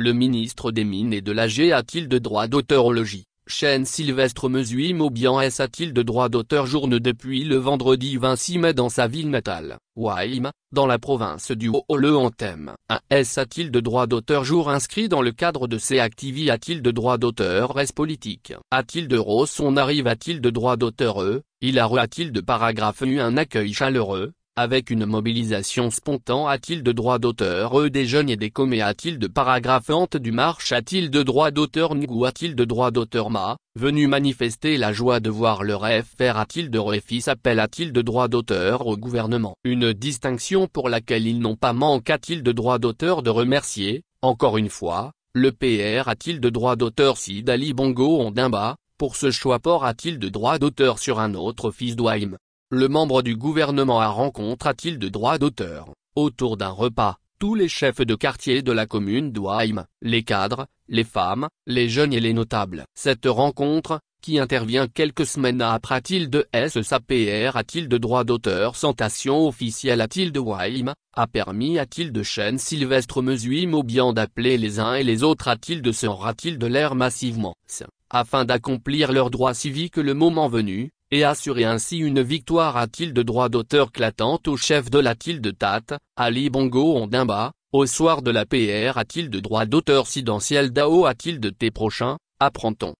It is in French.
Le ministre des Mines et de l'AG a-t-il de droit d'auteur au logis Chaîne Sylvestre Mesui Maubian S a-t-il de droit d'auteur journe depuis le vendredi 26 mai dans sa ville natale, Waïm, dans la province du Haut-Le en S a-t-il de droit d'auteur jour inscrit dans le cadre de ses activités a-t-il de droit d'auteur reste politique A-t-il de rose son arrive a-t-il de droit d'auteur E, il a a-t-il de paragraphe eu un accueil chaleureux avec une mobilisation spontanée a-t-il de droit d'auteur eux des jeunes et des comés a-t-il de paragraphantes du marche a-t-il de droit d'auteur ou a-t-il de droit d'auteur Ma, venu manifester la joie de voir leur FR a-t-il de refis appel a-t-il de droit d'auteur au gouvernement Une distinction pour laquelle ils n'ont pas manque a-t-il de droit d'auteur de remercier, encore une fois, le PR a-t-il de droit d'auteur si Dali Bongo Ondimba, pour ce choix port a-t-il de droit d'auteur sur un autre fils d'Oaïm? Le membre du gouvernement à rencontre a-t-il de droit d'auteur Autour d'un repas, tous les chefs de quartier de la commune d'Ouaim, les cadres, les femmes, les jeunes et les notables. Cette rencontre, qui intervient quelques semaines après a-t-il de SSAPR a-t-il de droit d'auteur Sentation officielle a-t-il de Waim, a permis a-t-il de chaîne Sylvestre Mesui bien d'appeler les uns et les autres a-t-il de se a-t-il de l'air massivement Afin d'accomplir leurs droits civiques le moment venu, et assurer ainsi une victoire a-t-il de droit d'auteur clatante au chef de la de Tate, Ali Bongo Ondimba, au soir de la PR a-t-il de droit d'auteur sidentiel Dao a-t-il de T prochain, apprend-on.